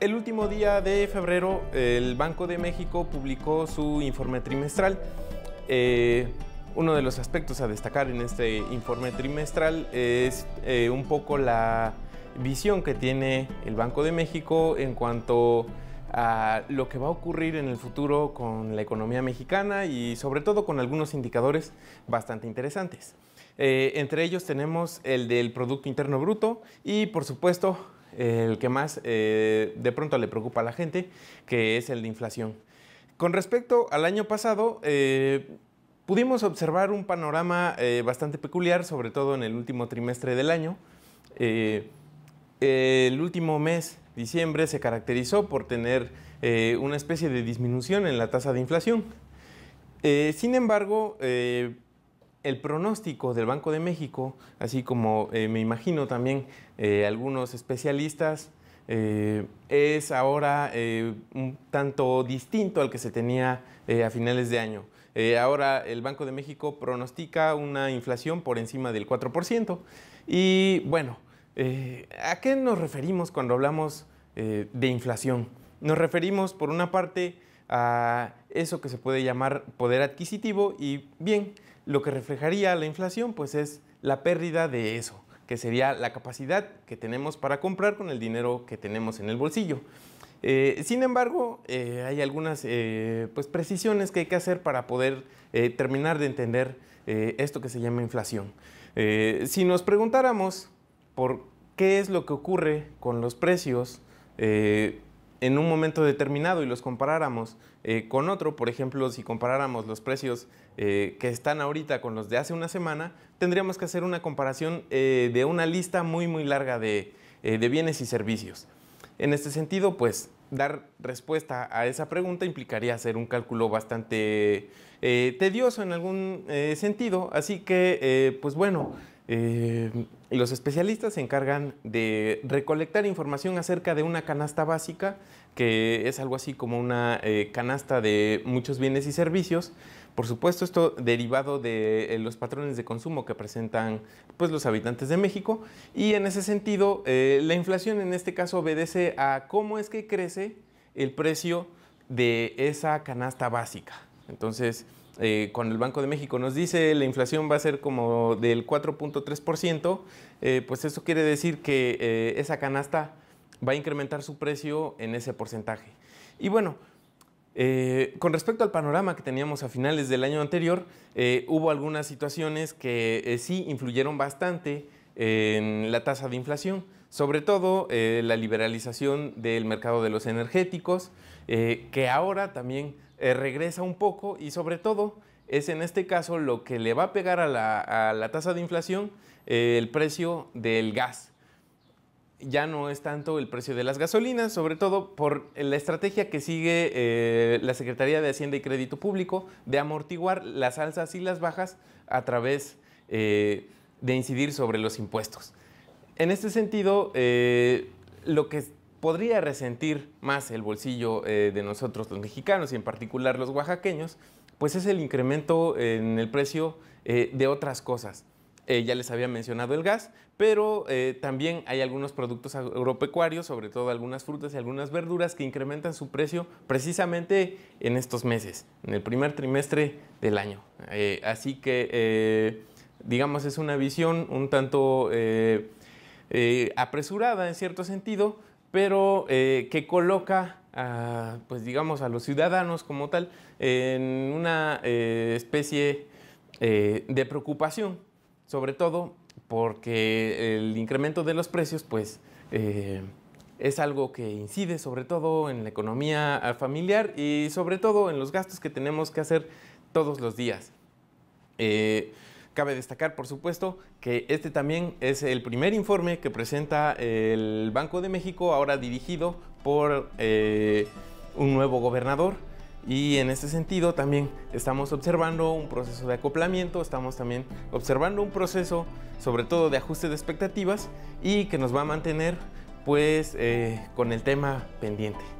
El último día de febrero, el Banco de México publicó su informe trimestral. Eh, uno de los aspectos a destacar en este informe trimestral es eh, un poco la visión que tiene el Banco de México en cuanto a lo que va a ocurrir en el futuro con la economía mexicana y sobre todo con algunos indicadores bastante interesantes. Eh, entre ellos tenemos el del Producto Interno Bruto y por supuesto el que más eh, de pronto le preocupa a la gente, que es el de inflación. Con respecto al año pasado, eh, pudimos observar un panorama eh, bastante peculiar, sobre todo en el último trimestre del año. el último mes, diciembre, se caracterizó por tener una especie de disminución en la tasa de inflación. sin embargo, el pronóstico del Banco de México, así como eh, me imagino también eh, algunos especialistas, eh, es ahora un tanto distinto al que se tenía a finales de año. ahora el Banco de México pronostica una inflación por encima del 4%. Y bueno, ¿a qué nos referimos cuando hablamos de inflación? Nos referimos por una parte a eso que se puede llamar poder adquisitivo y bien, lo que reflejaría la inflación pues es la pérdida de eso, que sería la capacidad que tenemos para comprar con el dinero que tenemos en el bolsillo. Eh, sin embargo, eh, hay algunas eh, pues, precisiones que hay que hacer para poder terminar de entender esto que se llama inflación. si nos preguntáramos por qué es lo que ocurre con los precios, en un momento determinado y los comparáramos eh, con otro, por ejemplo, si comparáramos los precios eh, que están ahorita con los de hace una semana, tendríamos que hacer una comparación eh, de una lista muy, muy larga de, de, bienes y servicios. En este sentido, pues, dar respuesta a esa pregunta implicaría hacer un cálculo bastante tedioso en algún sentido, así que, pues bueno, y Los especialistas se encargan de recolectar información acerca de una canasta básica, que es algo así como una eh, canasta de muchos bienes y servicios. Por supuesto, esto derivado de eh, los patrones de consumo que presentan pues, los habitantes de México. Y en ese sentido, eh, la inflación en este caso obedece a cómo es que crece el precio de esa canasta básica. Entonces, eh, con el Banco de México nos dice la inflación va a ser como del 4.3%, eh, pues eso quiere decir que eh, esa canasta va a incrementar su precio en ese porcentaje. Y bueno, eh, con respecto al panorama que teníamos a finales del año anterior, hubo algunas situaciones que sí influyeron bastante en la tasa de inflación, sobre todo la liberalización del mercado de los energéticos, que ahora también eh, regresa un poco y sobre todo es en este caso lo que le va a pegar a la, tasa de inflación eh, el precio del gas. Ya no es tanto el precio de las gasolinas, sobre todo por la estrategia que sigue eh, la Secretaría de Hacienda y Crédito Público de amortiguar las alzas y las bajas a través de incidir sobre los impuestos. En este sentido, lo que podría resentir más el bolsillo eh, de nosotros los mexicanos y en particular los oaxaqueños, pues es el incremento en el precio eh, de otras cosas. Eh, ya les había mencionado el gas, pero también hay algunos productos agropecuarios, sobre todo algunas frutas y algunas verduras, que incrementan su precio precisamente en estos meses, en el primer trimestre del año. así que, digamos, es una visión un tanto apresurada en cierto sentido pero eh, que coloca, a, pues digamos, a los ciudadanos como tal en una eh, especie eh, de preocupación, sobre todo porque el incremento de los precios, pues, es algo que incide sobre todo en la economía familiar y sobre todo en los gastos que tenemos que hacer todos los días. Cabe destacar, por supuesto, que este también es el primer informe que presenta el Banco de México, ahora dirigido por eh, un nuevo gobernador. Y en este sentido también estamos observando un proceso de acoplamiento, estamos también observando un proceso sobre todo de ajuste de expectativas y que nos va a mantener pues eh, con el tema pendiente.